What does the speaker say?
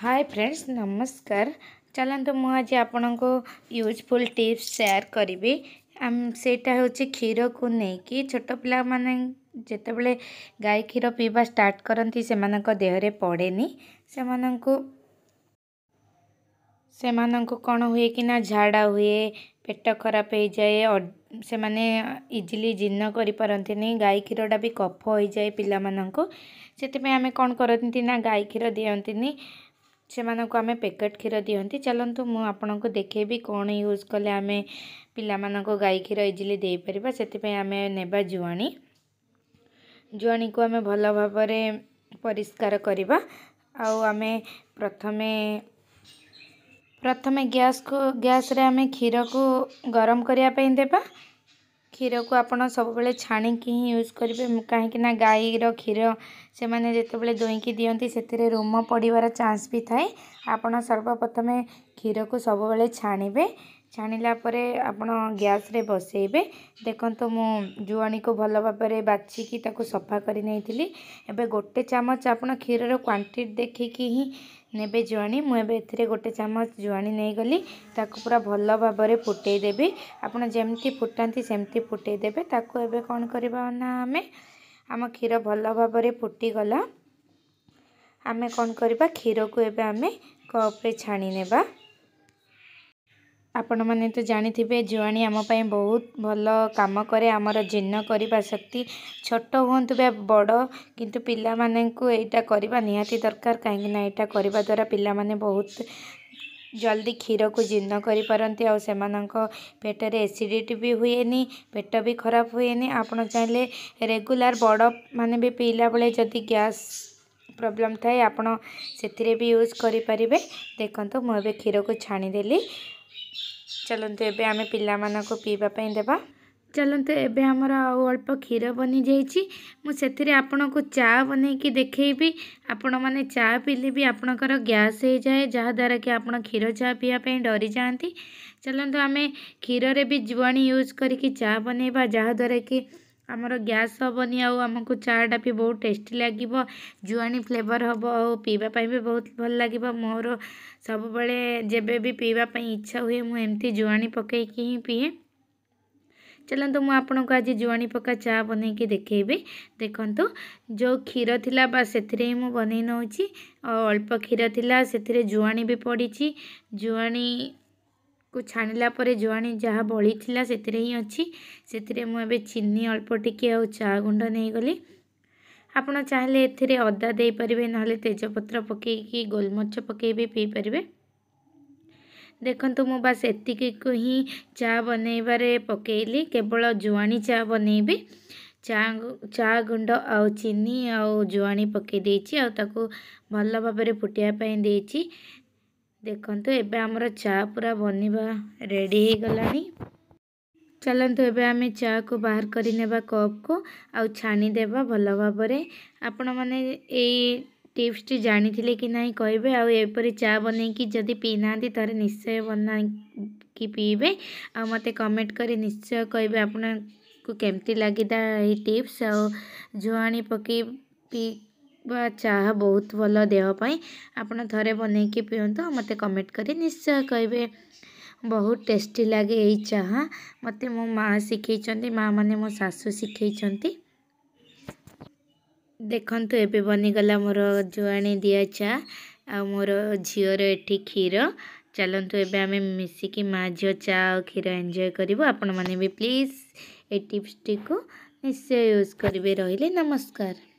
ହାଏ friends ନମସ୍କାର ଚାଲନ୍ତୁ ମୁଁ ଆଜି ଆପଣଙ୍କୁ ୟୁଜ୍ଫୁଲ୍ ଟିପ୍ସ ସେୟାର କରିବି ସେଇଟା ହେଉଛି କ୍ଷୀରକୁ ନେଇକି ଛୋଟ ପିଲାମାନେ ଯେତେବେଳେ ଗାଈ କ୍ଷୀର ପିଇବା ଷ୍ଟାର୍ଟ କରନ୍ତି ସେମାନଙ୍କ ଦେହରେ ପଡ଼େନି ସେମାନଙ୍କୁ ସେମାନଙ୍କୁ କ'ଣ ହୁଏ କି ନା ଝାଡ଼ା ହୁଏ ପେଟ ଖରାପ ହେଇଯାଏ ସେମାନେ ଇଜିଲି ଜିନ୍ନ କରିପାରନ୍ତିନି ଗାଈ କ୍ଷୀରଟା ବି କଫ ହୋଇଯାଏ ପିଲାମାନଙ୍କୁ ସେଥିପାଇଁ ଆମେ କ'ଣ କରନ୍ତି ନା ଗାଈ କ୍ଷୀର ଦିଅନ୍ତିନି ସେମାନଙ୍କୁ ଆମେ ପ୍ୟାକେଟ୍ କ୍ଷୀର ଦିଅନ୍ତି ଚାଲନ୍ତୁ ମୁଁ ଆପଣଙ୍କୁ ଦେଖେଇବି କ'ଣ ୟୁଜ୍ କଲେ ଆମେ ପିଲାମାନଙ୍କୁ ଗାଈ କ୍ଷୀର ଇଜିଲି ଦେଇପାରିବା ସେଥିପାଇଁ ଆମେ ନେବା ଜୁଆଣି ଜୁଆଣିକୁ ଆମେ ଭଲ ଭାବରେ ପରିଷ୍କାର କରିବା ଆଉ ଆମେ ପ୍ରଥମେ ପ୍ରଥମେ ଗ୍ୟାସ୍କୁ ଗ୍ୟାସ୍ରେ ଆମେ କ୍ଷୀରକୁ ଗରମ କରିବା ପାଇଁ ଦେବା କ୍ଷୀରକୁ ଆପଣ ସବୁବେଳେ ଛାଣିକି ହିଁ ୟୁଜ୍ କରିବେ କାହିଁକି ନା ଗାଈର କ୍ଷୀର ସେମାନେ ଯେତେବେଳେ ଦୁଇଁକି ଦିଅନ୍ତି ସେଥିରେ ରୁମ ପଡ଼ିବାର ଚାନ୍ସ ବି ଥାଏ ଆପଣ ସର୍ବପ୍ରଥମେ କ୍ଷୀରକୁ ସବୁବେଳେ ଛାଣିବେ ଛାଣିଲା ପରେ ଆପଣ ଗ୍ୟାସ୍ରେ ବସାଇବେ ଦେଖନ୍ତୁ ମୁଁ ଜୁଆଣିକୁ ଭଲ ଭାବରେ ବାଛିକି ତାକୁ ସଫା କରି ନେଇଥିଲି ଏବେ ଗୋଟେ ଚାମଚ ଆପଣ କ୍ଷୀରର କ୍ୱାଣ୍ଟିଟି ଦେଖିକି ହିଁ ନେବେ ଜୁଆଣି ମୁଁ ଏବେ ଏଥିରେ ଗୋଟେ ଚାମଚ ଜୁଆଣି ନେଇଗଲି ତାକୁ ପୁରା ଭଲ ଭାବରେ ଫୁଟେଇ ଦେବି ଆପଣ ଯେମିତି ଫୁଟାନ୍ତି ସେମିତି ଫୁଟେଇ ଦେବେ ତାକୁ ଏବେ କ'ଣ କରିବା ନା ଆମେ ଆମ କ୍ଷୀର ଭଲ ଭାବରେ ଫୁଟିଗଲା ଆମେ କ'ଣ କରିବା କ୍ଷୀରକୁ ଏବେ ଆମେ କପ୍ରେ ଛାଣି ନେବା ଆପଣମାନେ ତ ଜାଣିଥିବେ ଜୁଆଣି ଆମ ପାଇଁ ବହୁତ ଭଲ କାମ କରେ ଆମର ଜୀର୍ଣ୍ଣ କରିବା ଶକ୍ତି ଛୋଟ ହୁଅନ୍ତୁ ବା ବଡ଼ କିନ୍ତୁ ପିଲାମାନଙ୍କୁ ଏଇଟା କରିବା ନିହାତି ଦରକାର କାହିଁକିନା ଏଇଟା କରିବା ଦ୍ୱାରା ପିଲାମାନେ ବହୁତ ଜଲ୍ଦି କ୍ଷୀରକୁ ଜୀର୍ଣ୍ଣ କରିପାରନ୍ତି ଆଉ ସେମାନଙ୍କ ପେଟରେ ଏସିଡ଼ିଟି ବି ହୁଏନି ପେଟ ବି ଖରାପ ହୁଏନି ଆପଣ ଚାହିଁଲେ ରେଗୁଲାର ବଡ଼ ମାନେ ବି ପିଇଲା ବେଳେ ଯଦି ଗ୍ୟାସ୍ ପ୍ରୋବ୍ଲେମ୍ ଥାଏ ଆପଣ ସେଥିରେ ବି ୟୁଜ୍ କରିପାରିବେ ଦେଖନ୍ତୁ ମୁଁ ଏବେ କ୍ଷୀରକୁ ଛାଣିଦେଲି चलत आम पाला पीवापी दे चलत एमर आल्प क्षीर बनी जा मुझे आपण को चा बन देखी आपण मैंने चा पीले भी आपणकर गैस हो जाए जहाद्वारा कि आप क्षीर चा पीवापी डरी जाती चलत आम क्षीर में भी जुआणी यूज करके चा बनवा जहाद्वारा कि आमर गैस हेनी आमको चाटा भी बहुत टेस्ट लगे जुआनी फ्लेवर हम आ पीवाई भी बहुत भल लगे मोर सब बड़े जब भी पीवाई इच्छा हुए मुझे जुआनी पकईकि ही पीए चलत तो मुझे आज जुआनी पका चा बन देखी देखु जो क्षीर था से मुझे बनई नौ अल्प क्षीर थी से जुआनी भी पड़ी जुआनी କୁ ଛାଣିଲା ପରେ ଜୁଆଣି ଯାହା ବଳିଥିଲା ସେଥିରେ ହିଁ ଅଛି ସେଥିରେ ମୁଁ ଏବେ ଚିନି ଅଳ୍ପ ଟିକିଏ ଆଉ ଚା ଗୁଣ୍ଡ ନେଇଗଲି ଆପଣ ଚାହିଁଲେ ଏଥିରେ ଅଦା ଦେଇପାରିବେ ନହେଲେ ତେଜପତ୍ର ପକାଇକି ଗୋଲମରିଚ ପକାଇ ବି ପିଇପାରିବେ ଦେଖନ୍ତୁ ମୁଁ ବାସ୍ ଏତିକିକୁ ହିଁ ଚା ବନେଇବାରେ ପକାଇଲି କେବଳ ଜୁଆଣି ଚା ବନେଇବି ଚା ଚା ଗୁଣ୍ଡ ଆଉ ଚିନି ଆଉ ଜୁଆଣି ପକାଇ ଦେଇଛି ଆଉ ତାକୁ ଭଲ ଭାବରେ ଫୁଟିବା ପାଇଁ ଦେଇଛି ଦେଖନ୍ତୁ ଏବେ ଆମର ଚା ପୁରା ବନିବା ରେଡ଼ି ହେଇଗଲାଣି ଚାଲନ୍ତୁ ଏବେ ଆମେ ଚା'କୁ ବାହାର କରିନେବା କପ୍କୁ ଆଉ ଛାଣିଦେବା ଭଲ ଭାବରେ ଆପଣମାନେ ଏଇ ଟିପ୍ସଟି ଜାଣିଥିଲେ କି ନାହିଁ କହିବେ ଆଉ ଏପରି ଚା' ବନେଇକି ଯଦି ପିଇନାହାନ୍ତି ଥରେ ନିଶ୍ଚୟ ବନାଇକି ପିଇବେ ଆଉ ମୋତେ କମେଣ୍ଟ କରି ନିଶ୍ଚୟ କହିବେ ଆପଣଙ୍କୁ କେମିତି ଲାଗିଲା ଏହି ଟିପ୍ସ ଆଉ ଜୁଆଣି ପକେଇ ବା ଚାହା ବହୁତ ଭଲ ଦେହ ପାଇଁ ଆପଣ ଥରେ ବନେଇକି ପିଅନ୍ତୁ ଆଉ ମୋତେ କମେଣ୍ଟ କରି ନିଶ୍ଚୟ କହିବେ ବହୁତ ଟେଷ୍ଟି ଲାଗେ ଏଇ ଚାହା ମୋତେ ମୋ ମାଆ ଶିଖେଇଛନ୍ତି ମାଆ ମାନେ ମୋ ଶାଶୁ ଶିଖେଇଛନ୍ତି ଦେଖନ୍ତୁ ଏବେ ବନିଗଲା ମୋର ଜୁଆଣି ଦିଆ ଚା ଆଉ ମୋର ଝିଅର ଏଠି କ୍ଷୀର ଚାଲନ୍ତୁ ଏବେ ଆମେ ମିଶିକି ମା ଝିଅ ଚା ଆଉ କ୍ଷୀର ଏନ୍ଜୟ କରିବୁ ଆପଣମାନେ ବି ପ୍ଲିଜ୍ ଏ ଟିପ୍ସଟିକୁ ନିଶ୍ଚୟ ୟୁଜ୍ କରିବେ ରହିଲେ ନମସ୍କାର